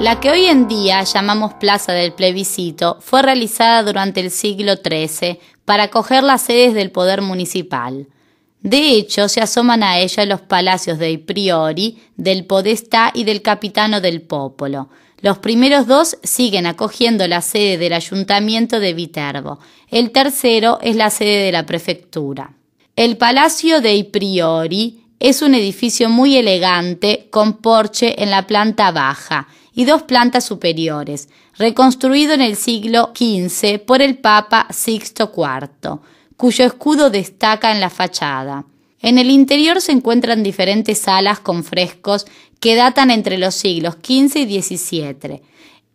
La que hoy en día llamamos Plaza del Plebiscito fue realizada durante el siglo XIII para acoger las sedes del poder municipal. De hecho, se asoman a ella los palacios de Priori, del Podestá y del Capitano del Popolo. Los primeros dos siguen acogiendo la sede del Ayuntamiento de Viterbo. El tercero es la sede de la Prefectura. El Palacio de Priori es un edificio muy elegante con porche en la planta baja y dos plantas superiores, reconstruido en el siglo XV por el Papa Sixto IV, cuyo escudo destaca en la fachada. En el interior se encuentran diferentes salas con frescos que datan entre los siglos XV y XVII,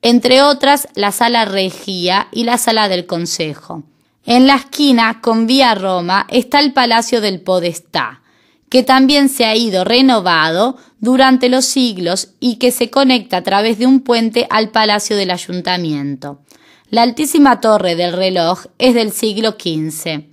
entre otras la sala regía y la sala del consejo. En la esquina, con vía Roma, está el Palacio del Podestá, que también se ha ido renovado durante los siglos y que se conecta a través de un puente al Palacio del Ayuntamiento. La altísima torre del reloj es del siglo XV.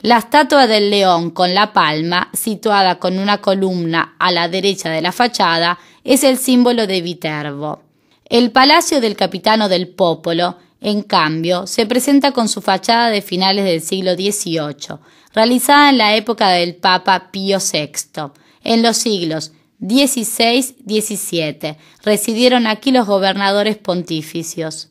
La estatua del león con la palma, situada con una columna a la derecha de la fachada, es el símbolo de Viterbo. El palacio del capitano del Popolo en cambio, se presenta con su fachada de finales del siglo XVIII, realizada en la época del Papa Pío VI. En los siglos XVI-XVII residieron aquí los gobernadores pontificios.